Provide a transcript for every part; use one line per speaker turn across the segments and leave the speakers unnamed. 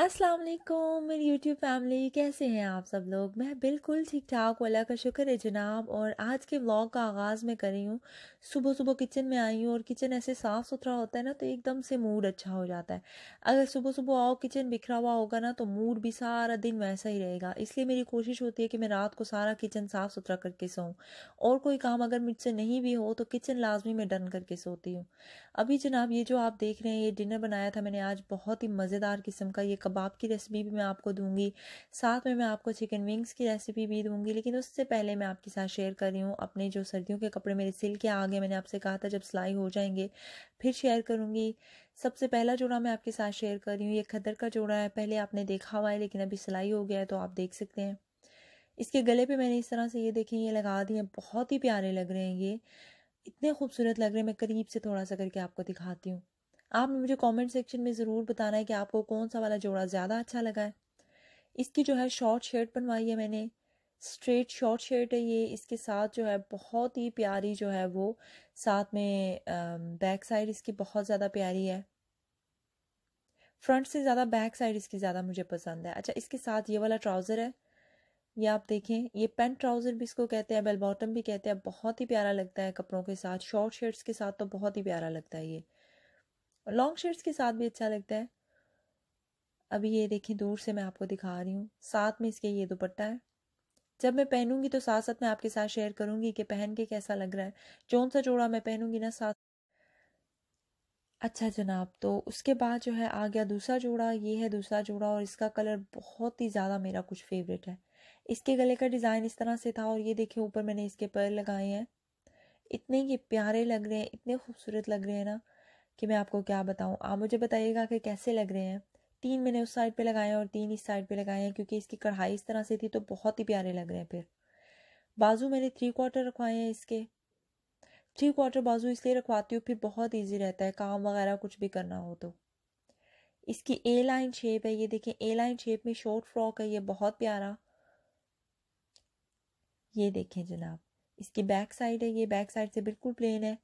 अस्सलाम वालेकुम मेरी यूट्यूब फैमिली कैसे हैं आप सब लोग मैं बिल्कुल ठीक ठाक अल्लाह का शुक्र है जनाब और आज के व्लॉग का आगाज़ मैं कर रही हूँ सुबह सुबह किचन में आई हूँ और किचन ऐसे साफ़ सुथरा होता है ना तो एकदम से मूड अच्छा हो जाता है अगर सुबह सुबह आओ किचन बिखरा हुआ होगा ना तो मूड भी सारा दिन वैसा ही रहेगा इसलिए मेरी कोशिश होती है कि मैं रात को सारा किचन साफ़ सुथरा करके सोऊँ और कोई काम अगर मुझसे नहीं भी हो तो किचन लाजमी मैं डन करके सोती हूँ अभी जनाब ये जो आप देख रहे हैं ये डिनर बनाया था मैंने आज बहुत ही मज़ेदार किस्म का ये कबाब की रेसिपी भी मैं आपको दूंगी साथ में मैं आपको चिकन विंग्स की रेसिपी भी दूंगी लेकिन उससे पहले मैं आपके साथ शेयर कर रही हूँ अपने जो सर्दियों के कपड़े मेरे सिल के आ गए मैंने आपसे कहा था जब सिलाई हो जाएंगे फिर शेयर करूँगी सबसे पहला जोड़ा मैं आपके साथ शेयर कर रही हूँ ये खदर का जोड़ा है पहले आपने देखा हुआ है लेकिन अभी सिलाई हो गया है तो आप देख सकते हैं इसके गले पर मैंने इस तरह से ये देखें ये लगा दिए बहुत ही प्यारे लग रहे हैं ये इतने खूबसूरत लग रहे हैं मैं करीब से थोड़ा सा करके आपको दिखाती हूँ आप मुझे कमेंट सेक्शन में ज़रूर बताना है कि आपको कौन सा वाला जोड़ा ज़्यादा अच्छा लगा है इसकी जो है शॉर्ट शर्ट बनवाई है मैंने स्ट्रेट शॉर्ट शर्ट है ये इसके साथ जो है बहुत ही प्यारी जो है वो साथ में बैक साइड इसकी बहुत ज़्यादा प्यारी है फ्रंट से ज़्यादा बैक साइड इसकी ज़्यादा मुझे पसंद है अच्छा इसके साथ ये वाला ट्राउज़र है ये आप देखें ये पेंट ट्राउज़र भी इसको कहते हैं बेल बॉटम भी कहते हैं बहुत ही प्यारा लगता है कपड़ों के साथ शॉर्ट शर्ट्स के साथ तो बहुत ही प्यारा लगता है ये और लॉन्ग शर्ट्स के साथ भी अच्छा लगता है अभी ये देखें दूर से मैं आपको दिखा रही हूँ साथ में इसके ये दुपट्टा है जब मैं पहनूंगी तो साथ साथ मैं आपके साथ शेयर करूंगी कि पहन के कैसा लग रहा है कौन सा जोड़ा मैं पहनूंगी ना साथ अच्छा जनाब तो उसके बाद जो है आ गया दूसरा जोड़ा ये है दूसरा जोड़ा और इसका कलर बहुत ही ज़्यादा मेरा कुछ फेवरेट है इसके गले का डिज़ाइन इस तरह से था और ये देखिए ऊपर मैंने इसके पर लगाए हैं इतने ये प्यारे लग रहे हैं इतने खूबसूरत लग रहे हैं ना कि मैं आपको क्या बताऊँ आप मुझे बताइएगा कि कैसे लग रहे हैं तीन मैंने उस साइड पे लगाए हैं और तीन इस साइड पे लगाए हैं क्योंकि इसकी कढ़ाई इस तरह से थी तो बहुत ही प्यारे लग रहे हैं फिर बाजू मैंने थ्री क्वार्टर रखवाए हैं इसके थ्री क्वार्टर बाजू इसलिए रखवाती हूँ फिर बहुत ईजी रहता है काम वगैरह कुछ भी करना हो तो इसकी ए लाइन शेप है ये देखें ए लाइन शेप में शॉर्ट फ्रॉक है ये बहुत प्यारा ये देखें जनाब इसकी बैक साइड है ये बैक साइड से बिल्कुल प्लेन है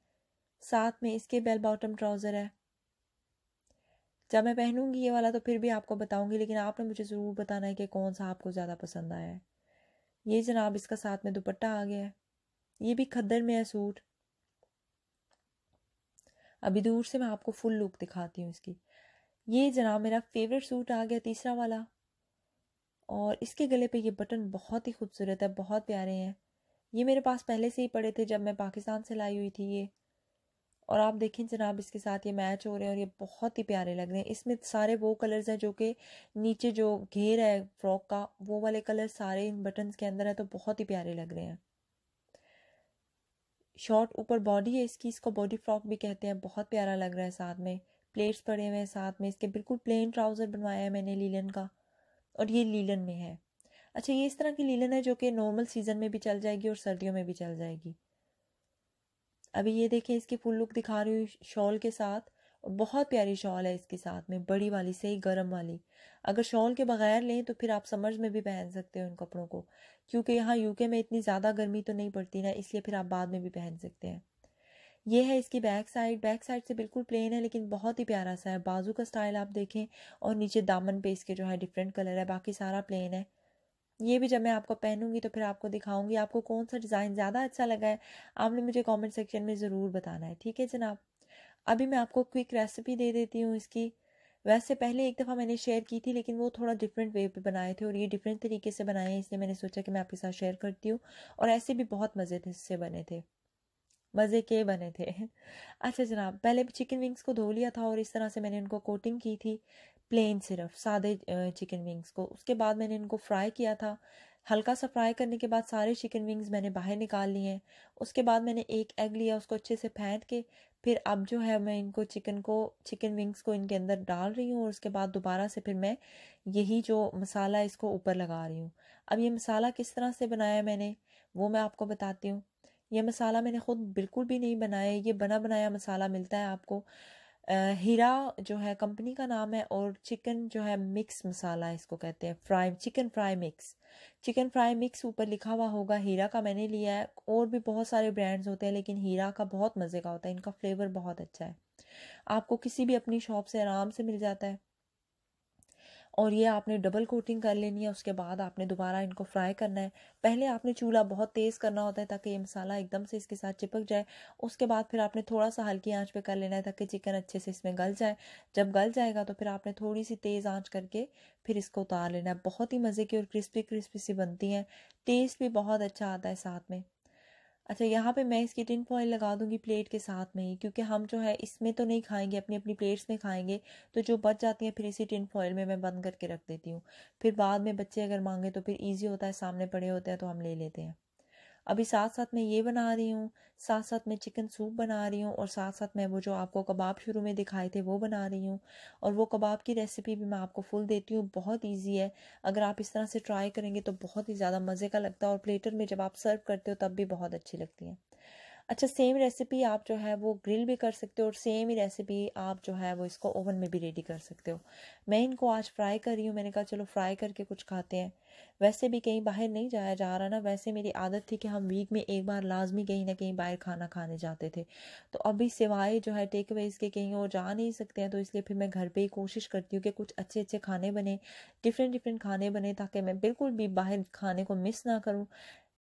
साथ में इसके बेल बॉटम ट्राउज़र है जब मैं पहनूंगी ये वाला तो फिर भी आपको बताऊंगी लेकिन आपने मुझे ज़रूर बताना है कि कौन सा आपको ज़्यादा पसंद आया है ये जनाब इसका साथ में दुपट्टा आ गया है ये भी खद्दर में है सूट अभी दूर से मैं आपको फुल लुक दिखाती हूँ इसकी ये जनाब मेरा फेवरेट सूट आ गया तीसरा वाला और इसके गले पे ये बटन बहुत ही खूबसूरत है बहुत प्यारे हैं ये मेरे पास पहले से ही पड़े थे जब मैं पाकिस्तान से लाई हुई थी ये और आप देखें जनाब इसके साथ ये मैच हो रहे हैं और ये बहुत ही प्यारे लग रहे हैं इसमें सारे वो कलर्स हैं जो कि नीचे जो घेर है फ्रॉक का वो वाले कलर सारे इन बटन्स के अंदर है तो बहुत ही प्यारे लग रहे हैं शॉर्ट ऊपर बॉडी है इसकी इसको बॉडी फ्रॉक भी कहते हैं बहुत प्यारा लग रहा है साथ में प्लेट्स पड़े हुए हैं साथ में इसके बिल्कुल प्लेन ट्राउज़र बनवाया है मैंने लीलन का और ये लीलन में है अच्छा ये इस तरह की लीलन है जो कि नॉर्मल सीज़न में भी चल जाएगी और सर्दियों में भी चल जाएगी अभी ये देखें इसकी फुल लुक दिखा रही हूँ शॉल के साथ और बहुत प्यारी शॉल है इसके साथ में बड़ी वाली सही गर्म वाली अगर शॉल के बगैर लें तो फिर आप समर्स में भी पहन सकते हो इन कपड़ों को क्योंकि यहाँ यूके में इतनी ज़्यादा गर्मी तो नहीं पड़ती ना इसलिए फिर आप बाद में भी पहन सकते हैं ये है इसकी बैक साइड बैक साइड से बिल्कुल प्लेन है लेकिन बहुत ही प्यारा सा है बाजू का स्टाइल आप देखें और नीचे दामन पे इसके जो है डिफरेंट कलर है बाकी सारा प्लेन है ये भी जब मैं आपको पहनूंगी तो फिर आपको दिखाऊंगी आपको कौन सा डिज़ाइन ज़्यादा अच्छा लगा है आपने मुझे कमेंट सेक्शन में ज़रूर बताना है ठीक है जनाब अभी मैं आपको क्विक रेसिपी दे देती हूँ इसकी वैसे पहले एक दफ़ा मैंने शेयर की थी लेकिन वो थोड़ा डिफरेंट वे पे बनाए थे और ये डिफरेंट तरीके से बनाए हैं इसलिए मैंने सोचा कि मैं आपके साथ शेयर करती हूँ और ऐसे भी बहुत मज़े थे इससे बने थे मज़े के बने थे अच्छा जनाब पहले चिकन विंग्स को धो लिया था और इस तरह से मैंने उनको कोटिंग की थी प्लेन सिर्फ सादे चिकन विंग्स को उसके बाद मैंने इनको फ्राई किया था हल्का सा फ्राई करने के बाद सारे चिकन विंग्स मैंने बाहर निकाल लिए हैं उसके बाद मैंने एक एग लिया उसको अच्छे से फेंट के फिर अब जो है मैं इनको चिकन को चिकन विंग्स को इनके अंदर डाल रही हूँ और उसके बाद दोबारा से फिर मैं यही जो मसाला इसको ऊपर लगा रही हूँ अब ये मसाला किस तरह से बनाया मैंने वो मैं आपको बताती हूँ ये मसाला मैंने ख़ुद बिल्कुल भी नहीं बनाया ये बना बनाया मसाला मिलता है आपको हीरा जो है कंपनी का नाम है और चिकन जो है मिक्स मसाला इसको कहते हैं fry chicken fry mix chicken fry mix ऊपर लिखा हुआ होगा हीरा का मैंने लिया है और भी बहुत सारे ब्रांड्स होते हैं लेकिन हीरा का बहुत मज़े का होता है इनका फ्लेवर बहुत अच्छा है आपको किसी भी अपनी शॉप से आराम से मिल जाता है और ये आपने डबल कोटिंग कर लेनी है उसके बाद आपने दोबारा इनको फ्राई करना है पहले आपने चूल्हा बहुत तेज़ करना होता है ताकि ये मसाला एकदम से इसके साथ चिपक जाए उसके बाद फिर आपने थोड़ा सा हल्की आंच पे कर लेना है ताकि चिकन अच्छे से इसमें गल जाए जब गल जाएगा तो फिर आपने थोड़ी सी तेज़ आँच करके फिर इसको उतार लेना है बहुत ही मज़े की और क्रिस्पी क्रिस्पी सी बनती हैं टेस्ट भी बहुत अच्छा आता है साथ में अच्छा यहाँ पे मैं इसकी टिन फॉइल लगा दूंगी प्लेट के साथ में ही क्योंकि हम जो है इसमें तो नहीं खाएंगे अपनी अपनी प्लेट्स में खाएंगे तो जो बच जाती है फिर इसी टिन फॉइल में मैं बंद करके रख देती हूँ फिर बाद में बच्चे अगर मांगे तो फिर ईजी होता है सामने पड़े होते हैं तो हम ले लेते हैं अभी साथ साथ मैं ये बना रही हूँ साथ साथ मैं चिकन सूप बना रही हूँ और साथ साथ मैं वो जो आपको कबाब शुरू में दिखाए थे वो बना रही हूँ और वो कबाब की रेसिपी भी मैं आपको फुल देती हूँ बहुत ईजी है अगर आप इस तरह से ट्राई करेंगे तो बहुत ही ज़्यादा मज़े का लगता है और प्लेटर में जब आप सर्व करते हो तब भी बहुत अच्छी लगती है अच्छा सेम रेसिपी आप जो है वो ग्रिल भी कर सकते हो और सेम ही रेसिपी आप जो है वो इसको ओवन में भी रेडी कर सकते हो मैं इनको आज फ्राई कर रही हूँ मैंने कहा चलो फ्राई करके कुछ खाते हैं वैसे भी कहीं बाहर नहीं जाया जा रहा ना वैसे मेरी आदत थी कि हम वीक में एक बार लाजमी कहीं ना कहीं बाहर खाना खाने जाते थे तो अभी सिवाए जो है टेक अवेज के कहीं और जा नहीं सकते हैं तो इसलिए फिर मैं घर पे ही कोशिश करती हूँ कि कुछ अच्छे अच्छे खाने बने डिफरेंट डिफरेंट खाने बने ताकि मैं बिल्कुल भी बाहर खाने को मिस ना करूँ